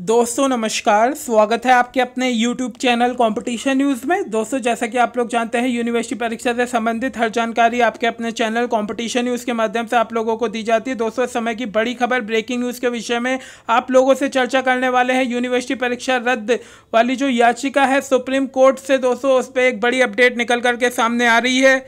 दोस्तों नमस्कार स्वागत है आपके अपने YouTube चैनल कंपटीशन न्यूज़ में दोस्तों जैसा कि आप लोग जानते हैं यूनिवर्सिटी परीक्षा से संबंधित हर जानकारी आपके अपने चैनल कंपटीशन न्यूज़ के माध्यम से आप लोगों को दी जाती है दोस्तों इस समय की बड़ी खबर ब्रेकिंग न्यूज़ के विषय में आप लोगों से चर्चा करने वाले हैं यूनिवर्सिटी परीक्षा रद्द वाली जो याचिका है सुप्रीम कोर्ट से दोस्तों उस पर एक बड़ी अपडेट निकल करके सामने आ रही है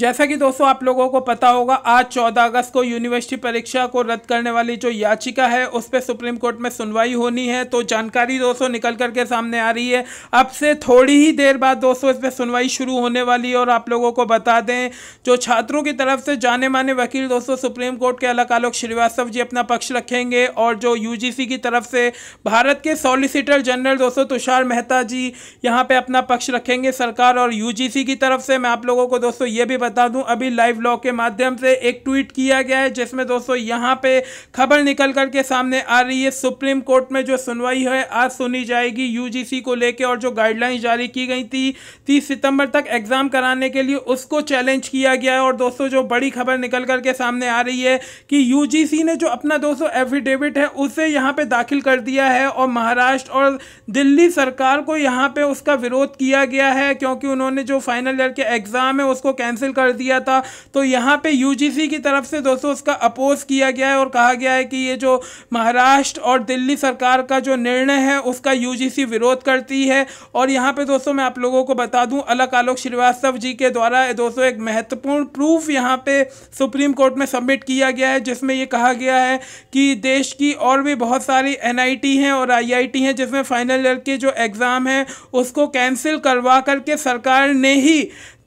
जैसा कि दोस्तों आप लोगों को पता होगा आज 14 अगस्त को यूनिवर्सिटी परीक्षा को रद्द करने वाली जो याचिका है उस पर सुप्रीम कोर्ट में सुनवाई होनी है तो जानकारी दोस्तों निकल करके सामने आ रही है अब से थोड़ी ही देर बाद दोस्तों इस पर सुनवाई शुरू होने वाली है और आप लोगों को बता दें जो छात्रों की तरफ से जाने माने वकील दोस्तों सुप्रीम कोर्ट के आलोक श्रीवास्तव जी अपना पक्ष रखेंगे और जो यू की तरफ से भारत के सॉलिसिटर जनरल दोस्तों तुषार मेहता जी यहाँ पर अपना पक्ष रखेंगे सरकार और यू की तरफ से मैं आप लोगों को दोस्तों ये भी बता दूं अभी लाइव लॉग के माध्यम से एक ट्वीट किया गया है जिसमें दोस्तों यहाँ पे खबर निकल करके सामने आ रही है सुप्रीम कोर्ट में जो सुनवाई है आज सुनी जाएगी यूजीसी को लेके और जो गाइडलाइन जारी की गई थी तीस सितंबर तक एग्जाम कराने के लिए उसको चैलेंज किया गया है और दोस्तों जो बड़ी खबर निकल करके सामने आ रही है कि यूजीसी ने जो अपना दोस्तों एफिडेविट है उसे यहाँ पे दाखिल कर दिया है और महाराष्ट्र और दिल्ली सरकार को यहाँ पे उसका विरोध किया गया है क्योंकि उन्होंने जो फाइनल ईयर के एग्जाम है उसको कैंसिल कर दिया था तो यहाँ पे यूजीसी की तरफ से दोस्तों उसका अपोज किया गया है और कहा गया है कि ये जो महाराष्ट्र और दिल्ली सरकार का जो निर्णय है उसका यूजीसी विरोध करती है और यहाँ पे दोस्तों मैं आप लोगों को बता दूं अलग आलोक श्रीवास्तव जी के द्वारा दोस्तों एक महत्वपूर्ण प्रूफ यहाँ पे सुप्रीम कोर्ट में सबमिट किया गया है जिसमें ये कहा गया है कि देश की और भी बहुत सारी एन हैं और आई हैं जिसमें फाइनल ईयर के जो एग्ज़ाम हैं उसको कैंसिल करवा करके सरकार ने ही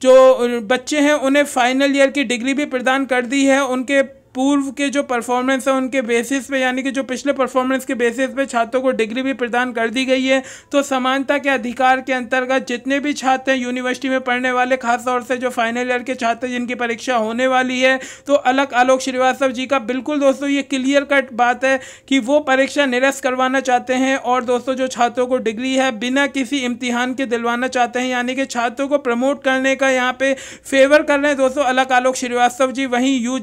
जो बच्चे हैं उन्हें फ़ाइनल ईयर की डिग्री भी प्रदान कर दी है उनके पूर्व के जो परफॉर्मेंस है उनके बेसिस पे यानी कि जो पिछले परफॉर्मेंस के बेसिस पे छात्रों को डिग्री भी प्रदान कर दी गई है तो समानता के अधिकार के अंतर्गत जितने भी छात्र हैं यूनिवर्सिटी में पढ़ने वाले खासतौर से जो फाइनल ईयर के छात्र जिनकी परीक्षा होने वाली है तो अलग आलोक श्रीवास्तव जी का बिल्कुल दोस्तों ये क्लियर कट बात है कि वो परीक्षा निरस्त करवाना चाहते हैं और दोस्तों जो छात्रों को डिग्री है बिना किसी इम्तिहान के दिलवाना चाहते हैं यानी कि छात्रों को प्रमोट करने का यहाँ पे फेवर कर रहे हैं दोस्तों अलग आलोक श्रीवास्तव जी वहीं यू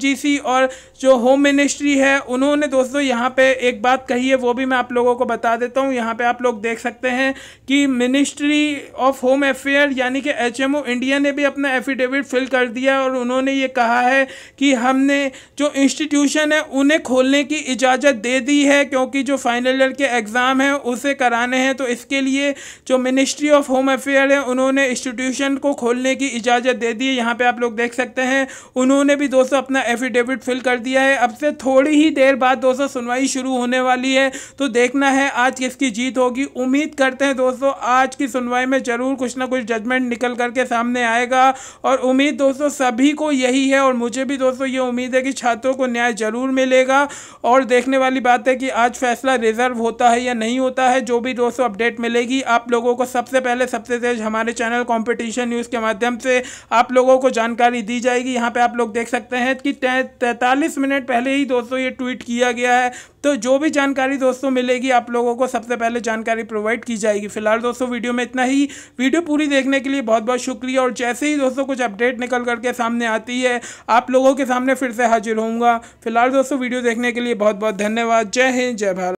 और जो होम मिनिस्ट्री है उन्होंने दोस्तों यहाँ पे एक बात कही है वो भी मैं आप लोगों को बता देता हूँ यहाँ पे आप लोग देख सकते हैं कि मिनिस्ट्री ऑफ होम अफेयर यानी कि एच इंडिया ने भी अपना एफिडेविट फिल कर दिया और उन्होंने ये कहा है कि हमने जो इंस्टीट्यूशन है उन्हें खोलने की इजाज़त दे दी है क्योंकि जो फाइनल ईयर के एग्ज़ाम हैं उसे कराने हैं तो इसके लिए जो मिनिस्ट्री ऑफ होम अफेयर है उन्होंने इंस्टीट्यूशन को खोलने की इजाज़त दे दी है यहाँ पर आप लोग देख सकते हैं उन्होंने भी दोस्तों अपना एफिडेविट फिल कर दिया है अब से थोड़ी ही देर बाद दोस्तों सुनवाई शुरू होने वाली है तो देखना है आज किसकी जीत होगी उम्मीद करते हैं दोस्तों आज की सुनवाई में ज़रूर कुछ ना कुछ जजमेंट निकल करके सामने आएगा और उम्मीद दोस्तों सभी को यही है और मुझे भी दोस्तों ये उम्मीद है कि छात्रों को न्याय ज़रूर मिलेगा और देखने वाली बात है कि आज फैसला रिजर्व होता है या नहीं होता है जो भी दोस्तों अपडेट मिलेगी आप लोगों को सबसे पहले सबसे तेज हमारे चैनल कॉम्पिटिशन न्यूज़ के माध्यम से आप लोगों को जानकारी दी जाएगी यहाँ पर आप लोग देख सकते हैं कि तैतालीस 40 मिनट पहले ही दोस्तों ये ट्वीट किया गया है तो जो भी जानकारी दोस्तों मिलेगी आप लोगों को सबसे पहले जानकारी प्रोवाइड की जाएगी फिलहाल दोस्तों वीडियो में इतना ही वीडियो पूरी देखने के लिए बहुत बहुत शुक्रिया और जैसे ही दोस्तों कुछ अपडेट निकल करके सामने आती है आप लोगों के सामने फिर से हाजिर होऊंगा फिलहाल दोस्तों वीडियो देखने के लिए बहुत बहुत धन्यवाद जय हिंद जय भारत